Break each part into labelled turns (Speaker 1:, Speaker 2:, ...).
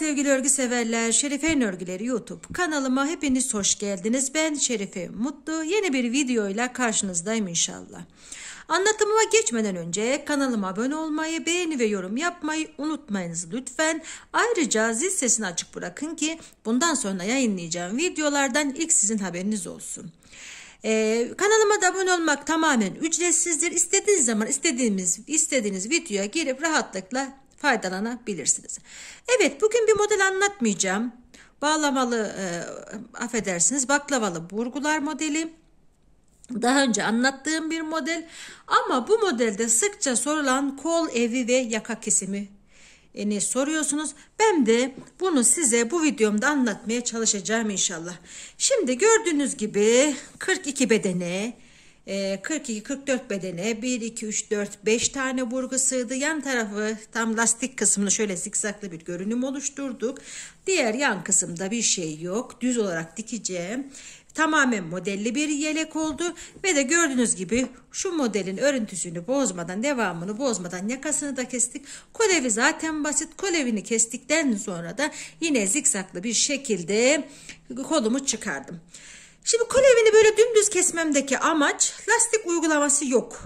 Speaker 1: sevgili örgü severler, Şerife'nin örgüleri YouTube kanalıma hepiniz hoş geldiniz. Ben Şerife Mutlu. Yeni bir videoyla karşınızdayım inşallah. Anlatımıma geçmeden önce kanalıma abone olmayı, beğeni ve yorum yapmayı unutmayınız lütfen. Ayrıca zil sesini açık bırakın ki bundan sonra yayınlayacağım videolardan ilk sizin haberiniz olsun. Ee, kanalıma da abone olmak tamamen ücretsizdir. İstediğiniz zaman istediğimiz istediğiniz videoya girip rahatlıkla faydalanabilirsiniz. Evet bugün bir model anlatmayacağım. Bağlamalı e, affedersiniz baklavalı burgular modeli. Daha önce anlattığım bir model ama bu modelde sıkça sorulan kol evi ve yaka kesimi ne soruyorsunuz. Ben de bunu size bu videomda anlatmaya çalışacağım inşallah. Şimdi gördüğünüz gibi 42 bedene 42-44 ee, bedene 1, 2, 3, 4, 5 tane burgu sığdı. Yan tarafı tam lastik kısmını şöyle zikzaklı bir görünüm oluşturduk. Diğer yan kısımda bir şey yok. Düz olarak dikeceğim. Tamamen modelli bir yelek oldu ve de gördüğünüz gibi şu modelin örüntüsünü bozmadan, devamını bozmadan yakasını da kestik. Kolevi zaten basit. Kolevini kestikten sonra da yine zikzaklı bir şekilde kolumu çıkardım. Şimdi kol evini böyle dümdüz kesmemdeki amaç lastik uygulaması yok.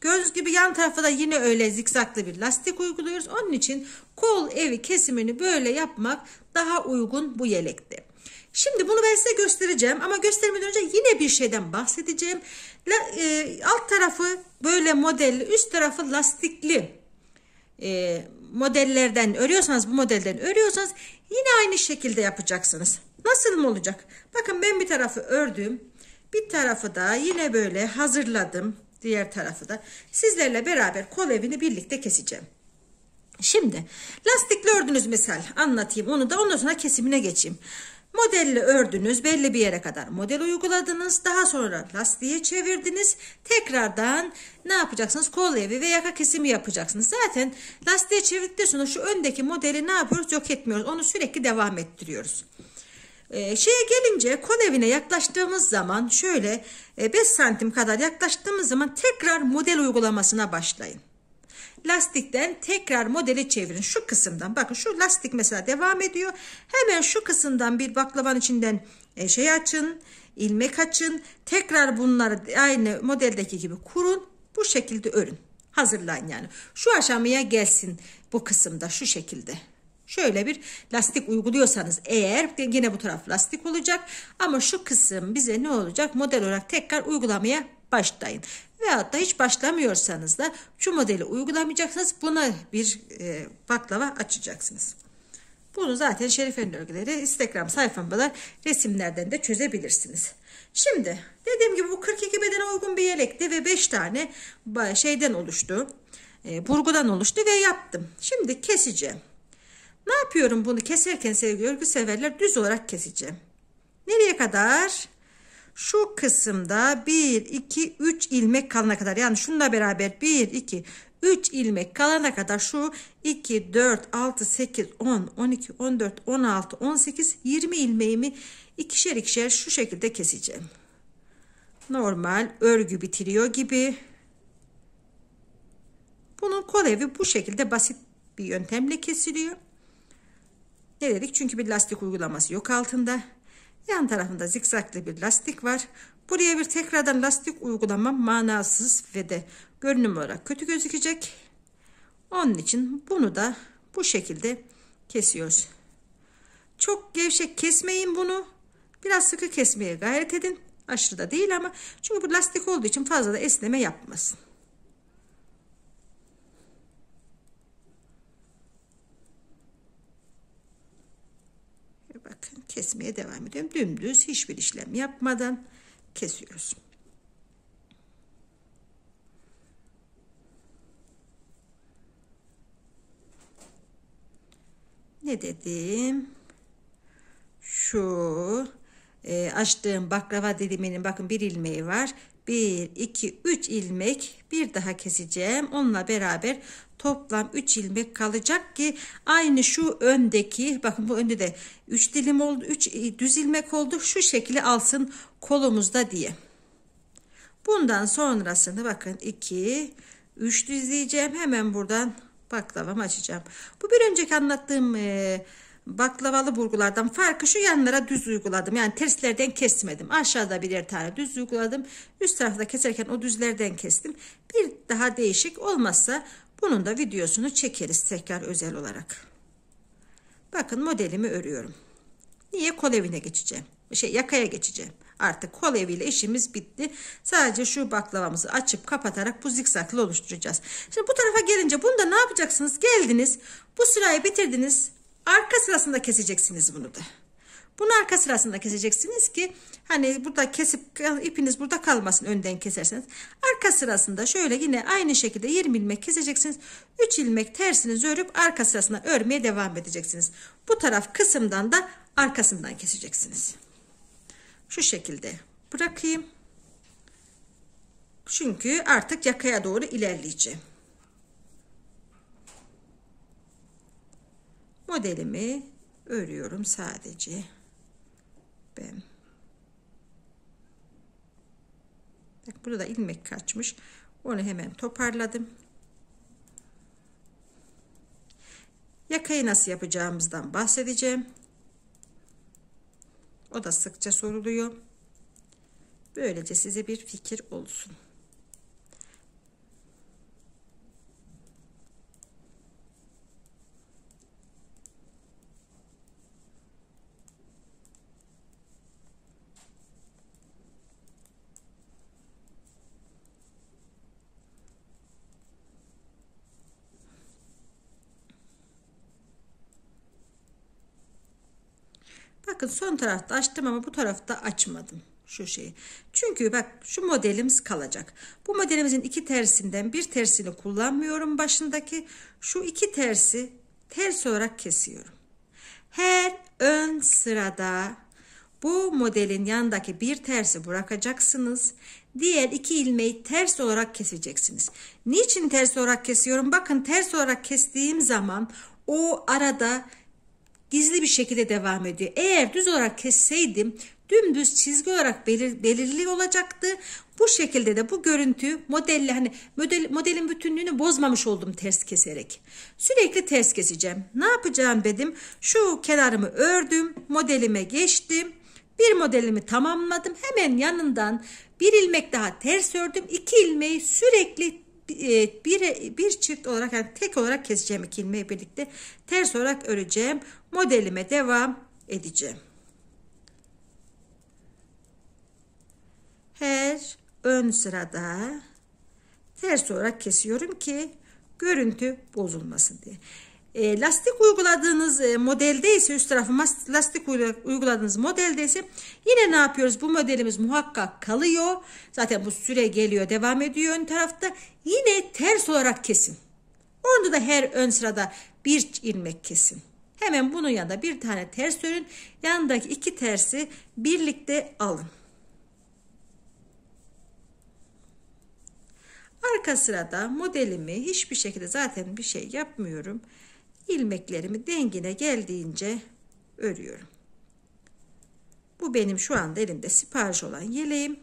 Speaker 1: Göz gibi yan tarafa da yine öyle zikzaklı bir lastik uyguluyoruz. Onun için kol evi kesimini böyle yapmak daha uygun bu yelekte. Şimdi bunu ben size göstereceğim ama göstermeden önce yine bir şeyden bahsedeceğim. La, e, alt tarafı böyle modelli, üst tarafı lastikli e, modellerden örüyorsanız, bu modelden örüyorsanız yine aynı şekilde yapacaksınız. Nasıl mı olacak? Bakın ben bir tarafı ördüm. Bir tarafı da yine böyle hazırladım. Diğer tarafı da. Sizlerle beraber kol evini birlikte keseceğim. Şimdi lastikli ördünüz misal anlatayım onu da ondan sonra kesimine geçeyim. Modelle ördünüz belli bir yere kadar model uyguladınız daha sonra lastiğe çevirdiniz tekrardan ne yapacaksınız kol evi ve yaka kesimi yapacaksınız. Zaten lastiğe çevirdikten sonra şu öndeki modeli ne yapıyoruz yok etmiyoruz onu sürekli devam ettiriyoruz. E, şeye gelince kol evine yaklaştığımız zaman şöyle e, 5 santim kadar yaklaştığımız zaman tekrar model uygulamasına başlayın. Lastikten tekrar modeli çevirin. Şu kısımdan bakın şu lastik mesela devam ediyor. Hemen şu kısımdan bir baklavan içinden e, şey açın, ilmek açın. Tekrar bunları aynı modeldeki gibi kurun. Bu şekilde örün. Hazırlayın yani. Şu aşamaya gelsin bu kısımda şu şekilde. Şöyle bir lastik uyguluyorsanız eğer yine bu taraf lastik olacak ama şu kısım bize ne olacak model olarak tekrar uygulamaya başlayın. Veyahut da hiç başlamıyorsanız da şu modeli uygulamayacaksınız buna bir e, baklava açacaksınız. Bunu zaten Şerife'nin örgüleri Instagram sayfamda da resimlerden de çözebilirsiniz. Şimdi dediğim gibi bu 42 bedene uygun bir yelekti ve 5 tane şeyden oluştu. E, burgudan oluştu ve yaptım. Şimdi keseceğim. Ne yapıyorum bunu keserken sevgili örgü severler düz olarak keseceğim. Nereye kadar? Şu kısımda 1, 2, 3 ilmek kalana kadar yani şununla beraber 1, 2, 3 ilmek kalana kadar şu 2, 4, 6, 8, 10, 12, 14, 16, 18, 20 ilmeğimi ikişer ikişer şu şekilde keseceğim. Normal örgü bitiriyor gibi. Bunun kol bu şekilde basit bir yöntemle kesiliyor. Ne dedik? Çünkü bir lastik uygulaması yok altında. Yan tarafında zikzaklı bir lastik var. Buraya bir tekrardan lastik uygulama manasız ve de görünüm olarak kötü gözükecek. Onun için bunu da bu şekilde kesiyoruz. Çok gevşek kesmeyin bunu. Biraz sıkı kesmeye gayret edin. Aşırı da değil ama çünkü bu lastik olduğu için fazla da esneme yapmasın. bakın kesmeye devam ediyorum. Dümdüz hiçbir işlem yapmadan kesiyoruz. Ne dedim? Şu e, açtığım baklava diliminin bakın bir ilmeği var. 1, 2, 3 ilmek bir daha keseceğim. Onunla beraber toplam 3 ilmek kalacak ki aynı şu öndeki bakın bu önde de 3 dilim oldu 3 e, düz ilmek oldu şu şekli alsın kolumuzda diye. Bundan sonrasını bakın 2 3 düzleyeceğim hemen buradan baklavam açacağım. Bu bir önceki anlattığım e, baklavalı burgulardan farkı şu yanlara düz uyguladım. Yani terslerden kesmedim. Aşağıda birer tane düz uyguladım. Üst tarafta keserken o düzlerden kestim. Bir daha değişik olmazsa bunun da videosunu çekeriz tekrar özel olarak. Bakın modelimi örüyorum. Niye kol evine geçeceğim? Şey yakaya geçeceğim. Artık kol eviyle işimiz bitti. Sadece şu baklavamızı açıp kapatarak bu zikzaklı oluşturacağız. Şimdi bu tarafa gelince bunu da ne yapacaksınız? Geldiniz. Bu sırayı bitirdiniz. Arka sırasında keseceksiniz bunu da. Bunu arka sırasında keseceksiniz ki hani burada kesip ipiniz burada kalmasın önden keserseniz. Arka sırasında şöyle yine aynı şekilde 20 ilmek keseceksiniz. 3 ilmek tersiniz örüp arka sırasına örmeye devam edeceksiniz. Bu taraf kısımdan da arkasından keseceksiniz. Şu şekilde bırakayım. Çünkü artık yakaya doğru ilerleyeceğim. Modelimi örüyorum sadece. Rabbim. Bak burada ilmek kaçmış. Onu hemen toparladım. Yakayı nasıl yapacağımızdan bahsedeceğim. O da sıkça soruluyor. Böylece size bir fikir olsun. Bakın son tarafta açtım ama bu tarafta açmadım şu şeyi. Çünkü bak şu modelimiz kalacak. Bu modelimizin iki tersinden bir tersini kullanmıyorum başındaki. Şu iki tersi ters olarak kesiyorum. Her ön sırada bu modelin yanındaki bir tersi bırakacaksınız. Diğer iki ilmeği ters olarak keseceksiniz. Niçin ters olarak kesiyorum? Bakın ters olarak kestiğim zaman o arada gizli bir şekilde devam ediyor. Eğer düz olarak kesseydim dümdüz çizgi olarak belir, belirli olacaktı. Bu şekilde de bu görüntü modelle hani model, modelin bütünlüğünü bozmamış oldum ters keserek. Sürekli ters keseceğim. Ne yapacağım dedim. Şu kenarımı ördüm. Modelime geçtim. Bir modelimi tamamladım. Hemen yanından bir ilmek daha ters ördüm. İki ilmeği sürekli bir, e, e, bir çift olarak yani tek olarak keseceğim iki ilmeği birlikte ters olarak öreceğim modelime devam edeceğim her ön sırada ters olarak kesiyorum ki görüntü bozulmasın diye e, lastik uyguladığınız e, modelde ise üst tarafı lastik uyguladığınız modelde ise yine ne yapıyoruz? Bu modelimiz muhakkak kalıyor. Zaten bu süre geliyor devam ediyor ön tarafta. Yine ters olarak kesin. Onda da her ön sırada bir ilmek kesin. Hemen bunun yanında bir tane ters örün. Yanındaki iki tersi birlikte alın. Arka sırada modelimi hiçbir şekilde zaten bir şey yapmıyorum ilmeklerimi dengine geldiğince örüyorum. Bu benim şu anda elimde sipariş olan yeleğim.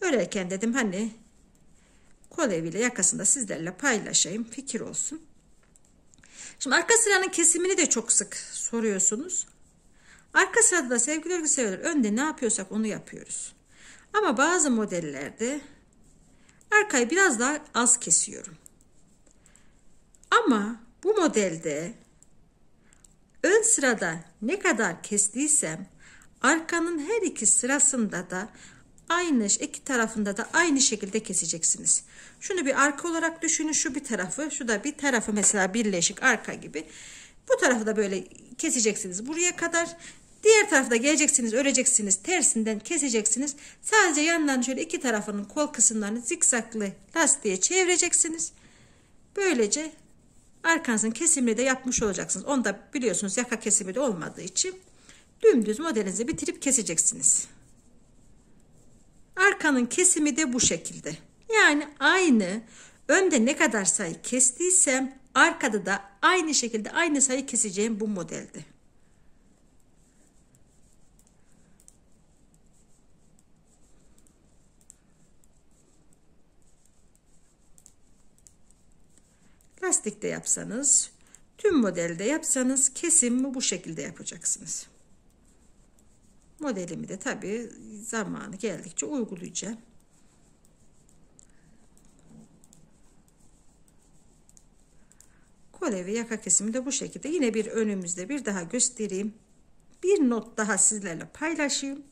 Speaker 1: Örerken dedim hani eviyle yakasında sizlerle paylaşayım fikir olsun. Şimdi arka sıranın kesimini de çok sık soruyorsunuz. Arka sırada da sevgili örgüseverler önde ne yapıyorsak onu yapıyoruz. Ama bazı modellerde arkayı biraz daha az kesiyorum. Ama bu modelde ön sırada ne kadar kestiysem arkanın her iki sırasında da aynı iki tarafında da aynı şekilde keseceksiniz. Şunu bir arka olarak düşünün şu bir tarafı şu da bir tarafı mesela birleşik arka gibi. Bu tarafı da böyle keseceksiniz buraya kadar. Diğer tarafta geleceksiniz, öreceksiniz, tersinden keseceksiniz. Sadece yandan şöyle iki tarafının kol kısımlarını zikzaklı lastiğe çevireceksiniz. Böylece Arkanızın kesimini de yapmış olacaksınız. Onu da biliyorsunuz yaka kesimi de olmadığı için dümdüz modelinizi bitirip keseceksiniz. Arkanın kesimi de bu şekilde. Yani aynı önde ne kadar sayı kestiysem arkada da aynı şekilde aynı sayı keseceğim bu modelde. Lastikte yapsanız, tüm modelde yapsanız kesimi bu şekilde yapacaksınız. Modelimi de tabi zamanı geldikçe uygulayacağım. Kole ve yaka kesimi de bu şekilde. Yine bir önümüzde bir daha göstereyim. Bir not daha sizlerle paylaşayım.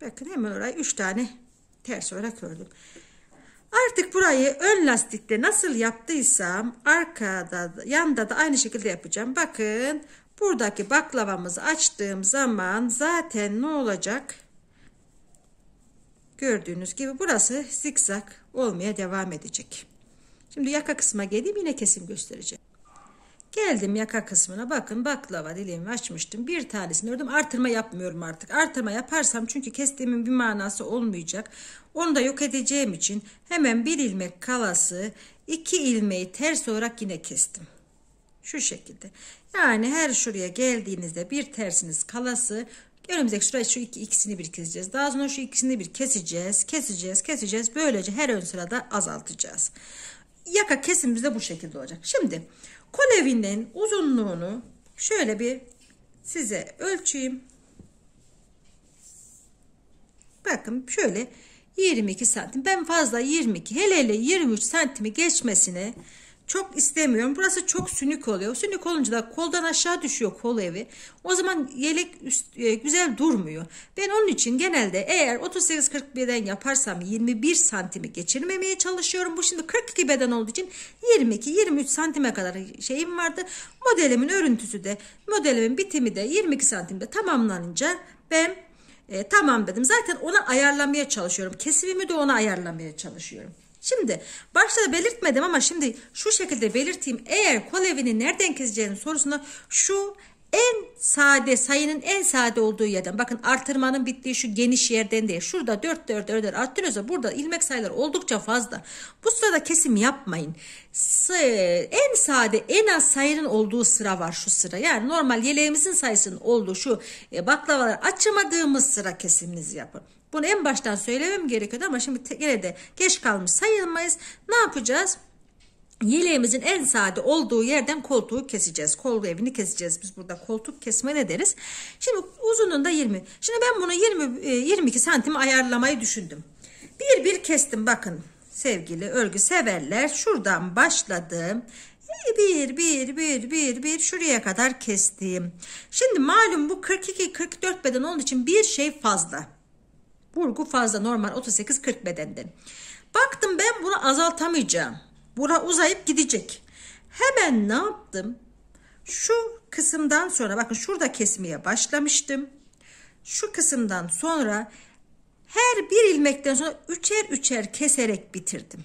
Speaker 1: Bakın hemen oraya 3 tane ters olarak ördüm. Artık burayı ön lastikte nasıl yaptıysam arkada yanda da aynı şekilde yapacağım. Bakın buradaki baklavamızı açtığım zaman zaten ne olacak? Gördüğünüz gibi burası zikzak olmaya devam edecek. Şimdi yaka kısma geleyim yine kesim göstereceğim. Geldim yaka kısmına bakın baklava dileğimi açmıştım. Bir tanesini ördüm. Artırma yapmıyorum artık. Artırma yaparsam çünkü kestiğimin bir manası olmayacak. Onu da yok edeceğim için hemen bir ilmek kalası iki ilmeği ters olarak yine kestim. Şu şekilde. Yani her şuraya geldiğinizde bir tersiniz kalası Önümüzdeki sırada şu iki, ikisini bir keseceğiz. Daha sonra şu ikisini bir keseceğiz, keseceğiz, keseceğiz. Böylece her ön sırada azaltacağız yaka kesimimiz de bu şekilde olacak. Şimdi kol kolevinin uzunluğunu şöyle bir size ölçeyim. Bakın şöyle 22 santim. Ben fazla 22 hele hele 23 santimi geçmesini çok istemiyorum. Burası çok sünük oluyor. Sünük olunca da koldan aşağı düşüyor kol evi. O zaman yelek üst, e, güzel durmuyor. Ben onun için genelde eğer 38-41'den yaparsam 21 santimi geçirmemeye çalışıyorum. Bu şimdi 42 beden olduğu için 22-23 santime kadar şeyim vardı. Modelimin örüntüsü de modelimin bitimi de 22 santimde tamamlanınca ben e, tamam dedim. Zaten ona ayarlamaya çalışıyorum. Kesimimi de ona ayarlamaya çalışıyorum. Şimdi başta da belirtmedim ama şimdi şu şekilde belirteyim. Eğer kol evini nereden keseceğinin sorusuna şu en sade sayının en sade olduğu yerden bakın artırmanın bittiği şu geniş yerden değil şurada 4 4 4 arttırıyorsa burada ilmek sayıları oldukça fazla bu sırada kesim yapmayın en sade en az sayının olduğu sıra var şu sıra yani normal yeleğimizin sayısının olduğu şu e, baklavalar açamadığımız sıra kesiminizi yapın bunu en baştan söylemem gerekiyordu ama şimdi yine de geç kalmış sayılmayız ne yapacağız yeleğimizin en sade olduğu yerden koltuğu keseceğiz. Kol evini keseceğiz. Biz burada koltuk kesme ne deriz? Şimdi uzunluğunda 20. Şimdi ben bunu 20 22 santim ayarlamayı düşündüm. Bir bir kestim bakın sevgili örgü severler. Şuradan başladım. Bir, bir, bir, bir, bir şuraya kadar kestim. Şimdi malum bu 42-44 beden onun için bir şey fazla. Burgu fazla normal 38-40 bedenden. Baktım ben bunu azaltamayacağım. Bura uzayıp gidecek. Hemen ne yaptım? Şu kısımdan sonra bakın şurada kesmeye başlamıştım. Şu kısımdan sonra her bir ilmekten sonra üçer üçer keserek bitirdim.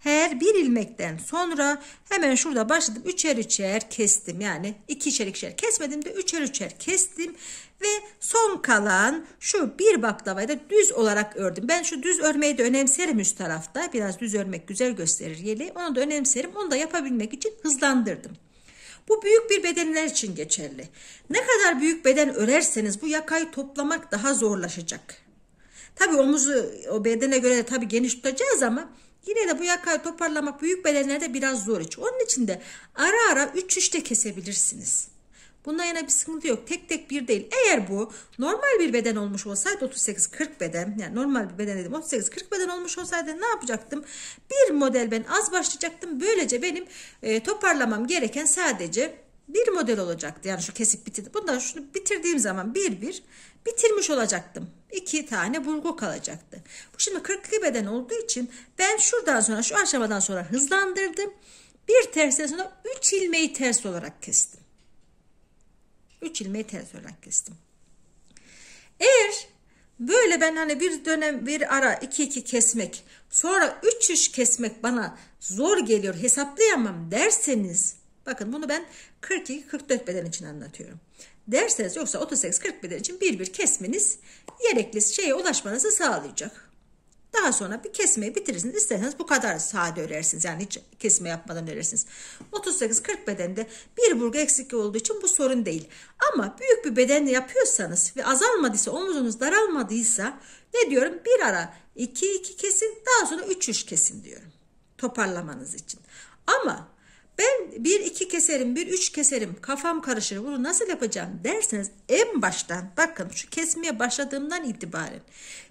Speaker 1: Her bir ilmekten sonra hemen şurada başladım. Üçer üçer kestim. Yani iki ikişer ikişer kesmedim de üçer üçer kestim. Ve son kalan şu bir baklavayı da düz olarak ördüm. Ben şu düz örmeyi de önemserim üst tarafta. Biraz düz örmek güzel gösterir yeli. Onu da önemserim. Onu da yapabilmek için hızlandırdım. Bu büyük bir bedenler için geçerli. Ne kadar büyük beden örerseniz bu yakayı toplamak daha zorlaşacak. Tabi omuzu o bedene göre de tabi geniş tutacağız ama yine de bu yakayı toparlamak büyük bedenlerde biraz zor iş. Onun için de ara ara 3 üçte kesebilirsiniz. Bundan yana bir sıkıntı yok. Tek tek bir değil. Eğer bu normal bir beden olmuş olsaydı 38-40 beden yani normal bir beden dedim 38-40 beden olmuş olsaydı ne yapacaktım? Bir model ben az başlayacaktım. Böylece benim e, toparlamam gereken sadece bir model olacaktı. Yani şu kesip bitirdi. Bundan şunu bitirdiğim zaman bir bir bitirmiş olacaktım. İki tane burgu kalacaktı. Bu şimdi 42 beden olduğu için ben şuradan sonra şu aşamadan sonra hızlandırdım. Bir tersten sonra 3 ilmeği ters olarak kestim. 3 ilmeği tezörden kestim. Eğer böyle ben hani bir dönem bir ara 2 2 kesmek sonra 3 3 kesmek bana zor geliyor hesaplayamam derseniz bakın bunu ben 42 44 beden için anlatıyorum. Derseniz yoksa 38 40 beden için bir bir kesmeniz gerekli şeye ulaşmanızı sağlayacak. Daha sonra bir kesmeyi bitirirsiniz. İsterseniz bu kadar sade örersiniz. Yani hiç kesme yapmadan örersiniz. 38-40 bedende bir burgu eksik olduğu için bu sorun değil. Ama büyük bir bedenle yapıyorsanız ve azalmadıysa omuzunuz daralmadıysa ne diyorum? Bir ara 2-2 kesin daha sonra 3-3 kesin diyorum. Toparlamanız için. Ama ben bir iki keserim, bir üç keserim, kafam karışır, bunu nasıl yapacağım derseniz en baştan bakın şu kesmeye başladığımdan itibaren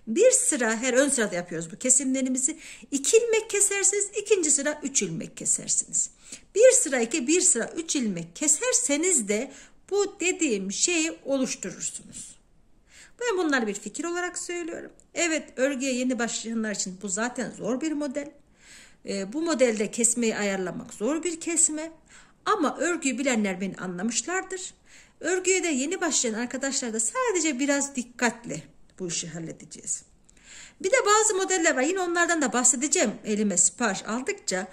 Speaker 1: bir sıra her ön sırada yapıyoruz bu kesimlerimizi. İki ilmek kesersiniz. ikinci sıra üç ilmek kesersiniz. Bir sıra iki bir sıra üç ilmek keserseniz de bu dediğim şeyi oluşturursunuz. Ben bunları bir fikir olarak söylüyorum. Evet örgüye yeni başlayanlar için bu zaten zor bir model. E, bu modelde kesmeyi ayarlamak zor bir kesme. Ama örgüyü bilenler beni anlamışlardır. Örgüye de yeni başlayan arkadaşlar da sadece biraz dikkatli bu işi halledeceğiz. Bir de bazı modeller var. Yine onlardan da bahsedeceğim elime sipariş aldıkça.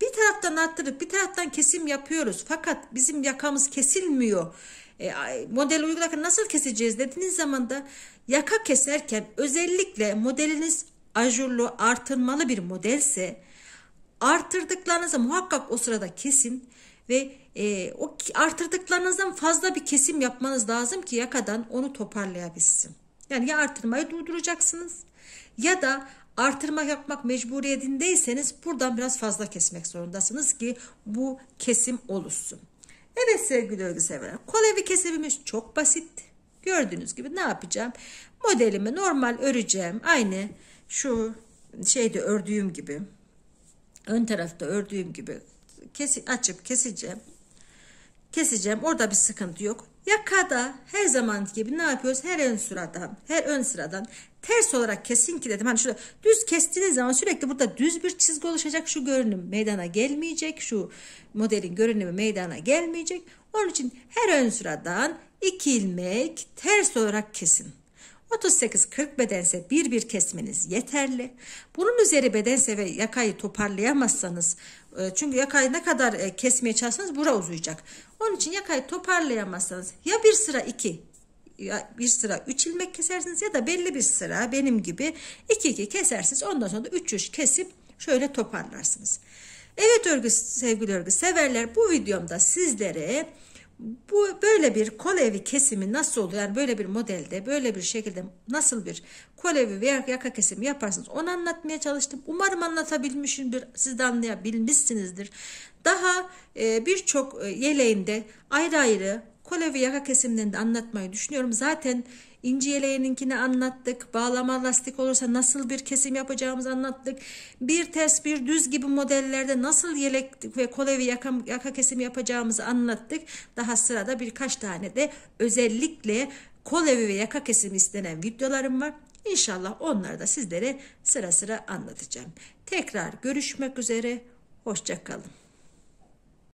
Speaker 1: Bir taraftan arttırıp bir taraftan kesim yapıyoruz. Fakat bizim yakamız kesilmiyor. E, model uygularken nasıl keseceğiz dediğiniz zaman da yaka keserken özellikle modeliniz ajurlu artırmalı bir modelse artırdıklarınızı muhakkak o sırada kesin ve e, o artırdıklarınızdan fazla bir kesim yapmanız lazım ki yakadan onu toparlayabilsin. Yani ya artırmayı durduracaksınız ya da artırma yapmak mecburiyetindeyseniz buradan biraz fazla kesmek zorundasınız ki bu kesim oluşsun. Evet sevgili örgü severler kolevi kesimimiz çok basit. Gördüğünüz gibi ne yapacağım? Modelimi normal öreceğim. Aynı şu şeyde ördüğüm gibi ön tarafta ördüğüm gibi kesi, açıp keseceğim. Keseceğim. Orada bir sıkıntı yok. Yakada her zaman gibi ne yapıyoruz? Her ön sıradan, her ön sıradan ters olarak kesin ki dedim. Hani şurada düz kestiğiniz zaman sürekli burada düz bir çizgi oluşacak. Şu görünüm meydana gelmeyecek. Şu modelin görünümü meydana gelmeyecek. Onun için her ön sıradan iki ilmek ters olarak kesin. 38-40 bedense bir bir kesmeniz yeterli. Bunun üzeri bedense ve yakayı toparlayamazsanız e, çünkü yakayı ne kadar e, kesmeye çalışsanız bura uzayacak. Onun için yakayı toparlayamazsanız ya bir sıra iki ya bir sıra 3 ilmek kesersiniz ya da belli bir sıra benim gibi 2 2 kesersiniz. Ondan sonra da 3 3 kesip şöyle toparlarsınız. Evet örgü sevgili örgü severler bu videomda sizlere bu böyle bir kolevi kesimi nasıl olur? Yani böyle bir modelde, böyle bir şekilde nasıl bir kolevi veya yaka kesimi yaparsınız? Onu anlatmaya çalıştım. Umarım anlatabilmişimdir. Siz de anlayabilmişsinizdir. Daha e, birçok e, yeleğinde ayrı ayrı kolevi yaka kesimlerini de anlatmayı düşünüyorum. Zaten İnci yeleğininkini anlattık. Bağlama lastik olursa nasıl bir kesim yapacağımızı anlattık. Bir ters bir düz gibi modellerde nasıl yelek ve kolevi yaka, yaka kesimi yapacağımızı anlattık. Daha sırada birkaç tane de özellikle kolevi ve yaka kesimi istenen videolarım var. İnşallah onları da sizlere sıra sıra anlatacağım. Tekrar görüşmek üzere. Hoşçakalın.